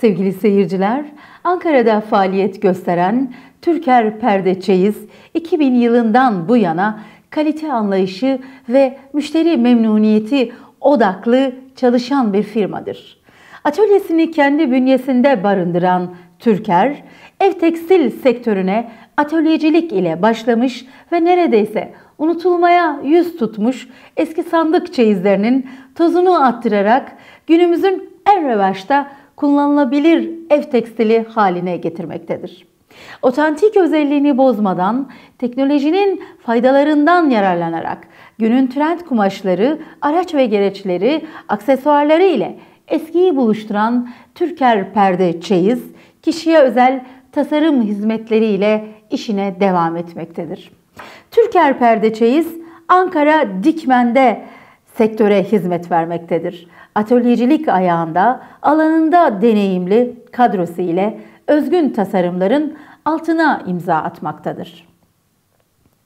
Sevgili seyirciler, Ankara'da faaliyet gösteren Türker Perde Çeyiz 2000 yılından bu yana kalite anlayışı ve müşteri memnuniyeti odaklı çalışan bir firmadır. Atölyesini kendi bünyesinde barındıran Türker, ev tekstil sektörüne atölyecilik ile başlamış ve neredeyse unutulmaya yüz tutmuş eski sandık çeyizlerinin tozunu attırarak günümüzün en revaçta kullanılabilir ev tekstili haline getirmektedir. Otantik özelliğini bozmadan teknolojinin faydalarından yararlanarak günün trend kumaşları, araç ve gereçleri, aksesuarları ile eskiyi buluşturan Türker perde çeyiz kişiye özel tasarım hizmetleriyle işine devam etmektedir. Türker perde çeyiz Ankara Dikmen'de sektöre hizmet vermektedir. Atölyecilik ayağında alanında deneyimli kadrosu ile özgün tasarımların altına imza atmaktadır.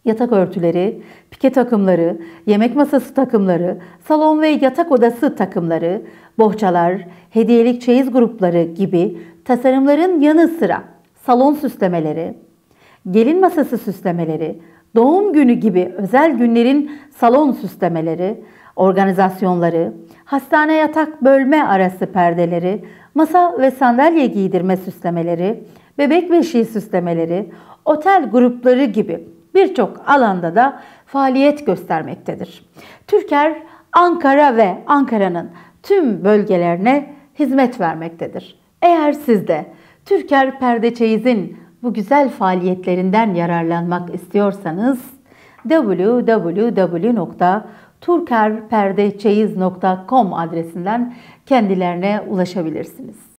Yatak örtüleri, pike takımları, yemek masası takımları, salon ve yatak odası takımları, bohçalar, hediyelik çeyiz grupları gibi tasarımların yanı sıra salon süslemeleri, gelin masası süslemeleri, doğum günü gibi özel günlerin salon süslemeleri, organizasyonları, hastane yatak bölme arası perdeleri, masa ve sandalye giydirme süslemeleri, bebek beşiği süslemeleri, otel grupları gibi birçok alanda da faaliyet göstermektedir. Türker Ankara ve Ankara'nın tüm bölgelerine hizmet vermektedir. Eğer siz de Türker Perdeçeyiz'in bu güzel faaliyetlerinden yararlanmak istiyorsanız www turkerperdeçeyiz.com adresinden kendilerine ulaşabilirsiniz.